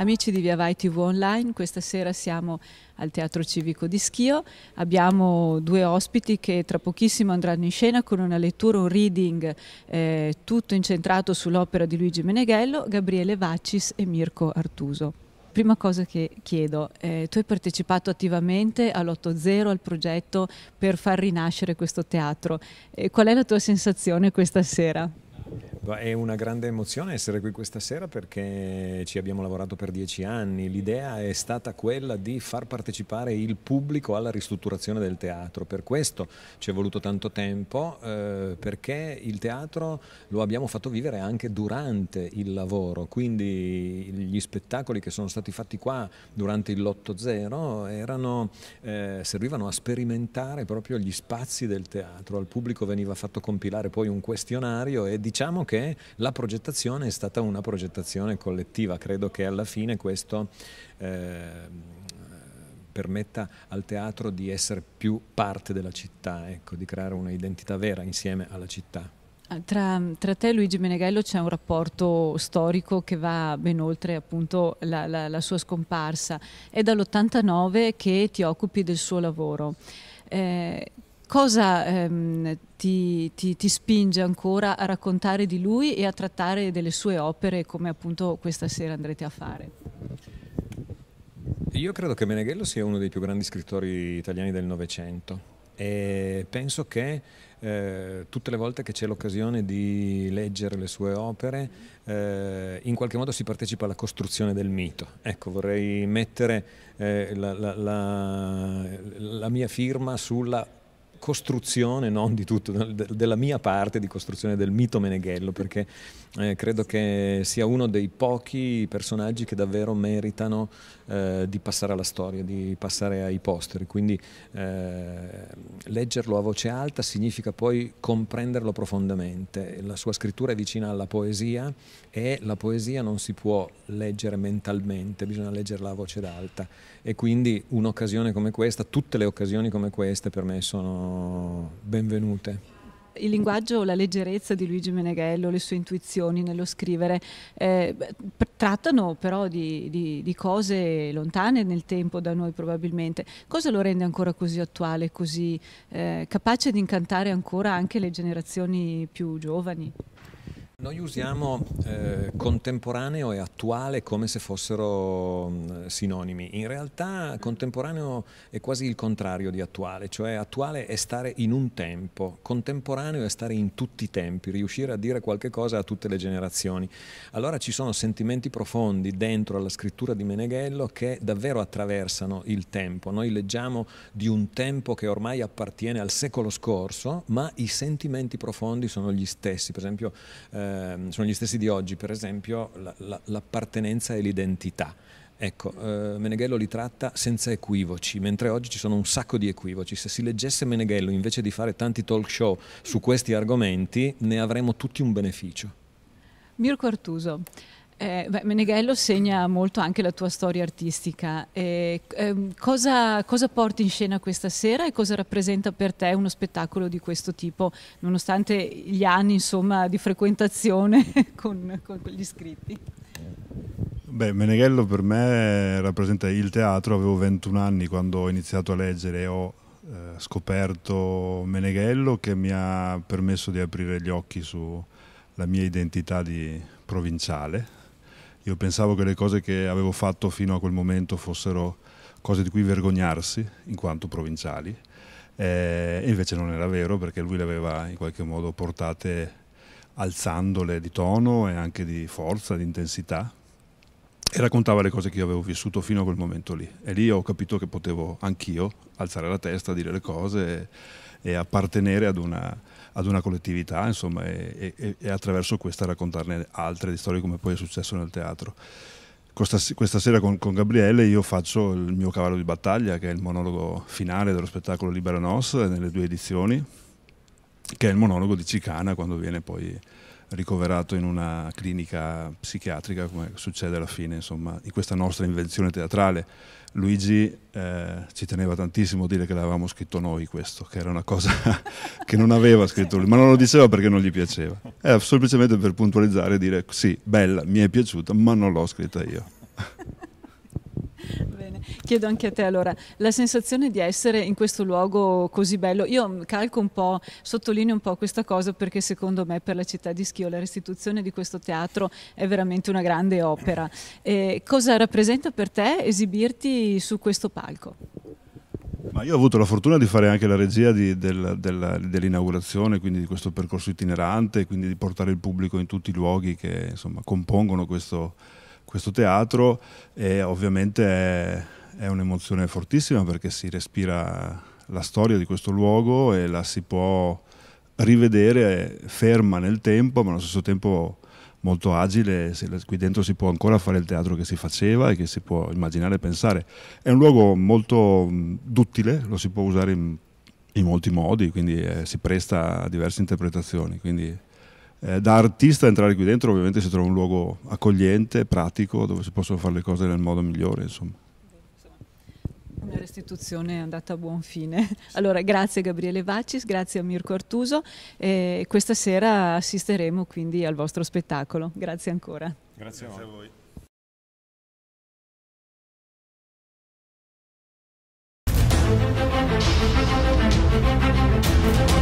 Amici di Via Vai TV Online, questa sera siamo al Teatro Civico di Schio. Abbiamo due ospiti che tra pochissimo andranno in scena con una lettura, un reading eh, tutto incentrato sull'opera di Luigi Meneghello, Gabriele Vaccis e Mirko Artuso. Prima cosa che chiedo, eh, tu hai partecipato attivamente all'80 al progetto per far rinascere questo teatro. Eh, qual è la tua sensazione questa sera? È una grande emozione essere qui questa sera perché ci abbiamo lavorato per dieci anni. L'idea è stata quella di far partecipare il pubblico alla ristrutturazione del teatro. Per questo ci è voluto tanto tempo eh, perché il teatro lo abbiamo fatto vivere anche durante il lavoro. Quindi gli spettacoli che sono stati fatti qua durante il Lotto Zero erano, eh, servivano a sperimentare proprio gli spazi del teatro. Al pubblico veniva fatto compilare poi un questionario e diciamo che perché la progettazione è stata una progettazione collettiva. Credo che alla fine questo eh, permetta al teatro di essere più parte della città, ecco, di creare un'identità vera insieme alla città. Ah, tra, tra, te e Luigi Meneghello c'è un rapporto storico che va ben oltre appunto la, la, la sua scomparsa. È dall'89 che ti occupi del suo lavoro. Eh, cosa ehm, ti, ti, ti, spinge ancora a raccontare di lui e a trattare delle sue opere come appunto questa sera andrete a fare? Io credo che Meneghello sia uno dei più grandi scrittori italiani del Novecento e penso che eh, tutte le volte che c'è l'occasione di leggere le sue opere eh, in qualche modo si partecipa alla costruzione del mito. Ecco, vorrei mettere eh, la, la, la, la mia firma sulla costruzione, non di tutto, della mia parte di costruzione del mito Meneghello, perché eh, credo che sia uno dei pochi personaggi che davvero meritano eh, di passare alla storia, di passare ai posteri. Quindi eh, leggerlo a voce alta significa poi comprenderlo profondamente. La sua scrittura è vicina alla poesia e la poesia non si può leggere mentalmente, bisogna leggerla a voce alta. E quindi un'occasione come questa, tutte le occasioni come queste per me sono benvenute il linguaggio, la leggerezza di Luigi Meneghello, le sue intuizioni nello scrivere, eh, trattano però di, di, di, cose lontane nel tempo da noi probabilmente. Cosa lo rende ancora così attuale, così eh, capace di incantare ancora anche le generazioni più giovani? Noi usiamo eh, contemporaneo e attuale come se fossero mh, mm, sinonimi. In realtà contemporaneo è quasi il contrario di attuale, cioè attuale è stare in un tempo, contemporaneo è stare in tutti i tempi, riuscire a dire qualche cosa a tutte le generazioni. Allora ci sono sentimenti profondi dentro alla scrittura di Meneghello che davvero attraversano il tempo. Noi leggiamo di un tempo che ormai appartiene al secolo scorso, ma i sentimenti profondi sono gli stessi. Per esempio eh, eh, sono gli stessi di oggi, per esempio la, la, l'appartenenza e l'identità. Ecco, eh, Meneghello li tratta senza equivoci, mentre oggi ci sono un sacco di equivoci. Se si leggesse Meneghello invece di fare tanti talk show su questi argomenti, ne avremmo tutti un beneficio. Mirko Artuso, eh, beh, Meneghello segna molto anche la tua storia artistica. Eh, ehm, cosa, cosa, porti in scena questa sera e cosa rappresenta per te uno spettacolo di questo tipo, nonostante gli anni insomma, di frequentazione con, con gli iscritti? Beh, Meneghello per me rappresenta il teatro. Avevo 21 anni quando ho iniziato a leggere e ho eh, scoperto Meneghello che mi ha permesso di aprire gli occhi sulla mia identità di provinciale, io pensavo che le cose che avevo fatto fino a quel momento fossero cose di cui vergognarsi in quanto provinciali eh, e invece non era vero perché lui le aveva in qualche modo portate alzandole di tono e anche di forza, di intensità e raccontava le cose che io avevo vissuto fino a quel momento lì e lì ho capito che potevo anch'io alzare la testa, dire le cose. E, e appartenere ad una, ad una collettività insomma, e, e, e, attraverso questa raccontarne altre di storie come poi è successo nel teatro. Questa, questa sera con, con, Gabriele io faccio il mio cavallo di battaglia, che è il monologo finale dello spettacolo Libera Nos, eh, nelle due edizioni, che è il monologo di Cicana quando viene poi ricoverato in una clinica psichiatrica, come succede alla fine insomma, di questa nostra invenzione teatrale. Luigi eh, ci teneva tantissimo a dire che l'avevamo scritto noi questo, che era una cosa che non aveva scritto lui, ma non lo diceva perché non gli piaceva. Era semplicemente per puntualizzare e dire sì, bella, mi è piaciuta, ma non l'ho scritta io chiedo anche a te allora, la sensazione di essere in questo luogo così bello, io mm, calco un po', sottolineo un po' questa cosa perché secondo me per la città di Schio la restituzione di questo teatro è veramente una grande opera. Eh, cosa rappresenta per te esibirti su questo palco? Ma io ho avuto la fortuna di fare anche la regia dell'inaugurazione, quindi di questo percorso itinerante, quindi di portare il pubblico in tutti i luoghi che insomma, compongono questo, questo teatro e ovviamente è è un'emozione fortissima perché si respira la storia di questo luogo e la si può rivedere ferma nel tempo, ma allo stesso tempo molto agile, qui dentro si può ancora fare il teatro che si faceva e che si può immaginare e pensare. È un luogo molto mm, duttile, lo si può usare in, in molti modi, quindi eh, si presta a diverse interpretazioni. Quindi eh, da artista entrare qui dentro ovviamente si trova un luogo accogliente, pratico, dove si possono fare le cose nel modo migliore. Insomma. La restituzione è andata a buon fine. Allora, grazie a Gabriele Vaccis, grazie a Mirko Artuso e questa sera assisteremo quindi al vostro spettacolo. Grazie ancora. Grazie, grazie a voi. Thank you.